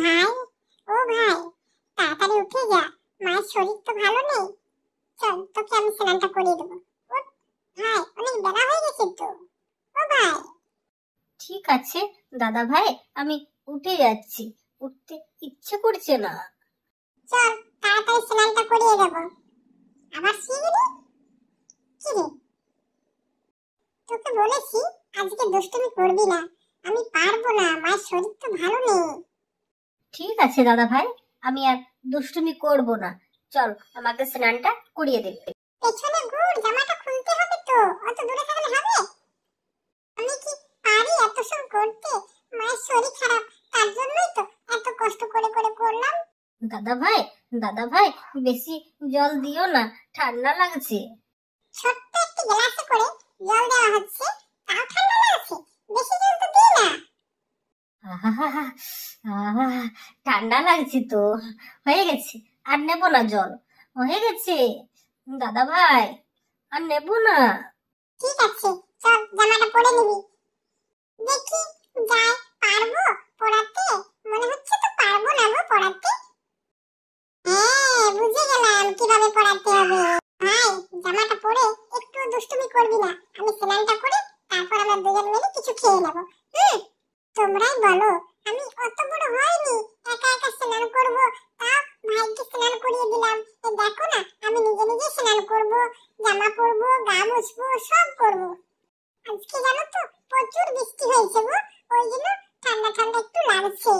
ভাই ও ভাই তাড়াতাড়ি উঠে যা মায়ের শরীর তো ভালো নেই চল তোকে আমি স্নানটা করে দেবো ভাই অনেক বেলা হয়ে গেছে তো ও ভাই ঠিক আছে দাদা ভাই আমি উঠে যাচ্ছি উঠতে ইচ্ছে করছে না চল তাড়াতাড়ি স্নানটা করিয়ে দেবো আবার শুয়ে গেলি কি রে তোকে বলেছি আজকে দুষ্টুমি করবি না আমি পারবো না মায়ের শরীর তো ভালো নেই ঠিক আছে দাদা ভাই আমি আর দুষ্টুমি করব না চল আমাকে স্নানটা করিয়ে দেবে পেছনে গুড় জামাটা খুলতে হবে তো অত দূরে থাকলে হবে আমি কি পারি এত সব করতে মায়ের শরীর খারাপ তার জন্যই তো এত কষ্ট করে করে করলাম দাদা ভাই দাদা ভাই বেশি জল দিও না ঠান্ডা লাগছে ছোট্ট একটি গ্লাসে করে জল দেওয়া হচ্ছে ঠান্ডা লাগছে তো হয়ে গেছে আর নেবো না জল হয়ে গেছে দাদা ভাই আর নেবো না ঠিক আছে চল জামাটা পরে নিবি দেখি যাই পারবো পড়াতে মনে হচ্ছে তো পারবো না গো পড়াতে হ্যাঁ বুঝে গেলাম কিভাবে পড়াতে হবে ভাই জামাটা পরে একটু দুষ্টুমি করবি না আমি স্নানটা করে তারপর আমরা দুজন মিলে কিছু খেয়ে নেবো তোমরাই বলো আমি অত বড় হইনি একা একা স্নান করব তা ভাইকে স্নান করিয়ে দিলাম এ দেখো না আমি নিজে নিজে স্নান করব জামা পরব গা মুছব সব করব আজকে জানো তো প্রচুর বৃষ্টি হয়েছে গো ওই জন্য ঠান্ডা ঠান্ডা একটু লাগছে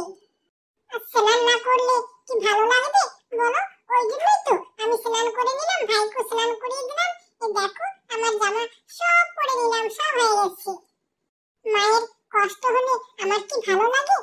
আর স্নান না করলে কি ভালো লাগবে বলো ওই জন্যই তো আমি স্নান করে নিলাম ভাইকে স্নান করিয়ে দিলাম এ দেখো আমার জামা সব পরে নিলাম সব হয়ে গেছে কি ভালো লাগে